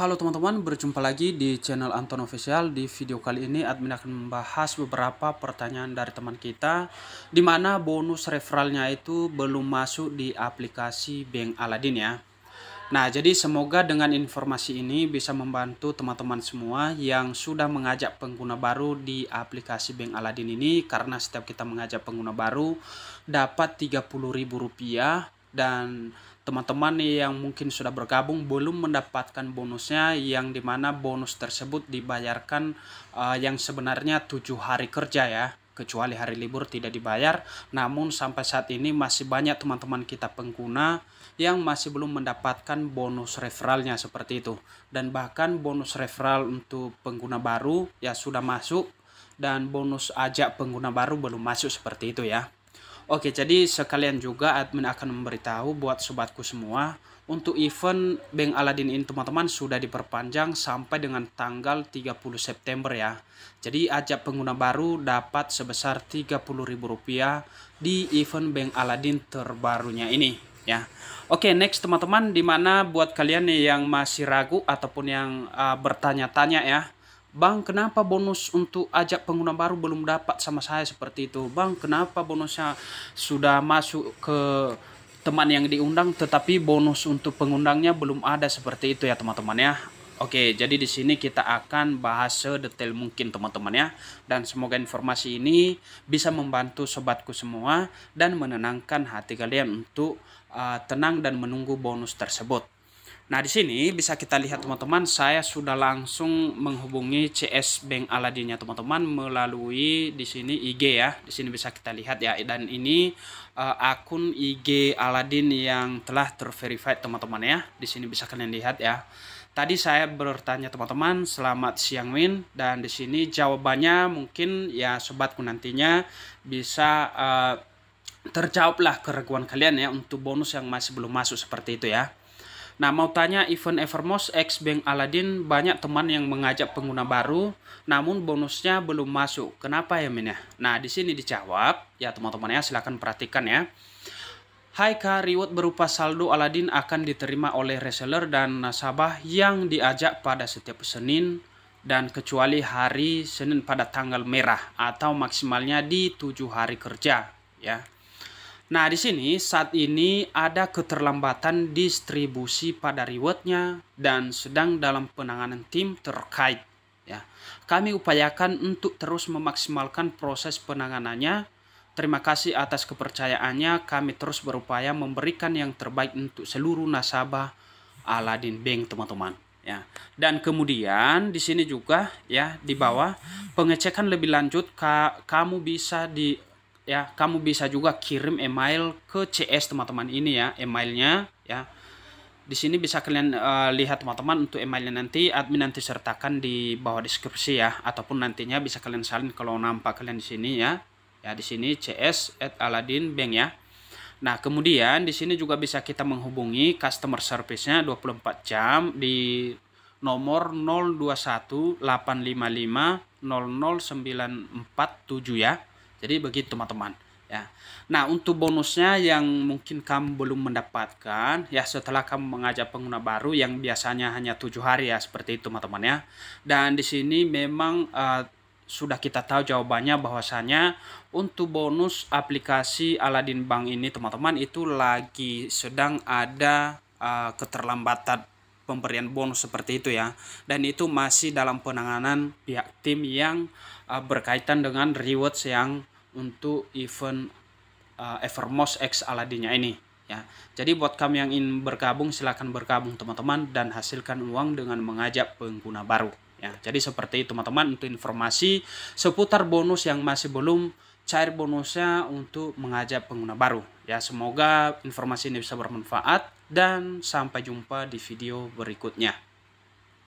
Halo teman-teman, berjumpa lagi di channel Anton Official. Di video kali ini admin akan membahas beberapa pertanyaan dari teman kita di mana bonus referralnya itu belum masuk di aplikasi Bank Aladin ya. Nah, jadi semoga dengan informasi ini bisa membantu teman-teman semua yang sudah mengajak pengguna baru di aplikasi Bank Aladin ini karena setiap kita mengajak pengguna baru dapat Rp30.000 dan teman-teman yang mungkin sudah bergabung belum mendapatkan bonusnya yang dimana bonus tersebut dibayarkan uh, yang sebenarnya tujuh hari kerja ya kecuali hari libur tidak dibayar namun sampai saat ini masih banyak teman-teman kita pengguna yang masih belum mendapatkan bonus referralnya seperti itu dan bahkan bonus referral untuk pengguna baru ya sudah masuk dan bonus ajak pengguna baru belum masuk seperti itu ya Oke, jadi sekalian juga admin akan memberitahu buat sobatku semua untuk event Bank Aladin ini teman-teman sudah diperpanjang sampai dengan tanggal 30 September ya. Jadi ajak pengguna baru dapat sebesar Rp30.000 di event Bank Aladin terbarunya ini ya. Oke, next teman-teman di mana buat kalian nih yang masih ragu ataupun yang uh, bertanya-tanya ya Bang, kenapa bonus untuk ajak pengguna baru belum dapat sama saya seperti itu? Bang, kenapa bonusnya sudah masuk ke teman yang diundang tetapi bonus untuk pengundangnya belum ada seperti itu ya teman-teman ya? Oke, jadi di sini kita akan bahas sedetail mungkin teman-teman ya. Dan semoga informasi ini bisa membantu sobatku semua dan menenangkan hati kalian untuk uh, tenang dan menunggu bonus tersebut. Nah, di sini bisa kita lihat teman-teman, saya sudah langsung menghubungi CS Bank Aladinnya teman-teman melalui di sini IG ya. Di sini bisa kita lihat ya dan ini uh, akun IG Aladin yang telah terverified teman-teman ya. Di sini bisa kalian lihat ya. Tadi saya bertanya teman-teman, selamat siang Win dan di sini jawabannya mungkin ya sobatku nantinya bisa uh, terjawablah keraguan kalian ya untuk bonus yang masih belum masuk seperti itu ya. Nah, mau tanya event Evermost X Bank Aladdin banyak teman yang mengajak pengguna baru, namun bonusnya belum masuk. Kenapa ya, Min ya? Nah, di sini dijawab, ya teman-teman ya, silahkan perhatikan ya. Hai Kak, reward berupa saldo Aladdin akan diterima oleh reseller dan nasabah yang diajak pada setiap Senin dan kecuali hari Senin pada tanggal merah atau maksimalnya di tujuh hari kerja ya. Nah, di sini saat ini ada keterlambatan distribusi pada rewardnya dan sedang dalam penanganan tim terkait. Ya, kami upayakan untuk terus memaksimalkan proses penanganannya. Terima kasih atas kepercayaannya. Kami terus berupaya memberikan yang terbaik untuk seluruh nasabah Aladin Bank, teman-teman. Ya. Dan kemudian di sini juga ya di bawah pengecekan lebih lanjut ka, kamu bisa di ya kamu bisa juga kirim email ke CS teman-teman ini ya emailnya ya di sini bisa kalian uh, lihat teman-teman untuk emailnya nanti admin nanti sertakan di bawah deskripsi ya ataupun nantinya bisa kalian salin kalau nampak kalian di sini ya ya di sini CS at Aladin Bank ya Nah, kemudian di sini juga bisa kita menghubungi customer service-nya 24 jam di nomor 021855009447 ya. Jadi bagi teman-teman ya. Nah, untuk bonusnya yang mungkin kamu belum mendapatkan ya setelah kamu mengajak pengguna baru yang biasanya hanya tujuh hari ya seperti itu teman-teman ya. Dan di sini memang uh, sudah kita tahu jawabannya bahwasanya untuk bonus aplikasi Aladin Bank ini teman-teman itu lagi sedang ada uh, keterlambatan pemberian bonus seperti itu ya dan itu masih dalam penanganan pihak tim yang uh, berkaitan dengan rewards yang untuk event uh, Evermost X Aladinnya ini ya. Jadi buat kamu yang ingin bergabung silahkan bergabung teman-teman dan hasilkan uang dengan mengajak pengguna baru ya. Jadi seperti itu teman-teman untuk informasi seputar bonus yang masih belum cair bonusnya untuk mengajak pengguna baru ya. Semoga informasi ini bisa bermanfaat dan sampai jumpa di video berikutnya.